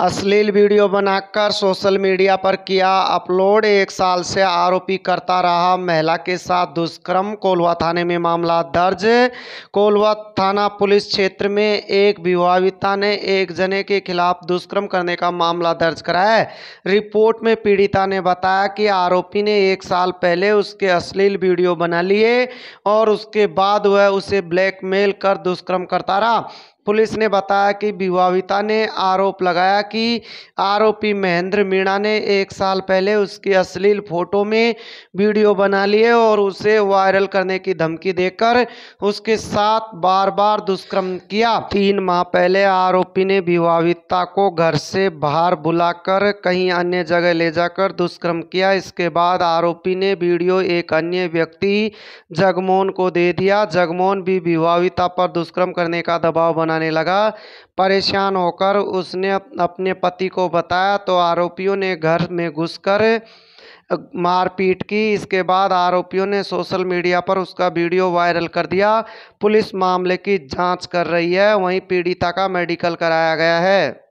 अश्लील वीडियो बनाकर social media पर किया अपलोड एक साल से आरोपी करता रहा महिला के साथ दुष्कर्म कोलवा थाने में मामला दर्ज कोलवा थाना पुलिस क्षेत्र में एक विवाहिता ने एक जने के खिलाफ दुष्कर्म करने का मामला दर्ज कराया रिपोर्ट में पीड़िता ने बताया कि आरोपी ने एक साल पहले उसके अश्लील वीडियो बना लिए और उसके बाद वह उसे ब्लैकमेल कर दुष्कर्म करता रहा पुलिस ने बताया कि विवाहिता ने आरोप लगाया कि आरोपी महेंद्र मीणा ने एक साल पहले उसकी अश्लील फोटो में वीडियो बना लिए और उसे वायरल करने की धमकी देकर उसके साथ बार बार दुष्कर्म किया तीन माह पहले आरोपी ने विवाहिता को घर से बाहर बुलाकर कहीं अन्य जगह ले जाकर दुष्कर्म किया इसके बाद आरोपी ने वीडियो एक अन्य व्यक्ति जगमोहन को दे दिया जगमोहन भी विवाहिता पर दुष्कर्म करने का दबाव बना जाने लगा परेशान होकर उसने अपने पति को बताया तो आरोपियों ने घर में घुसकर मारपीट की इसके बाद आरोपियों ने सोशल मीडिया पर उसका वीडियो वायरल कर दिया पुलिस मामले की जांच कर रही है वहीं पीड़िता का मेडिकल कराया गया है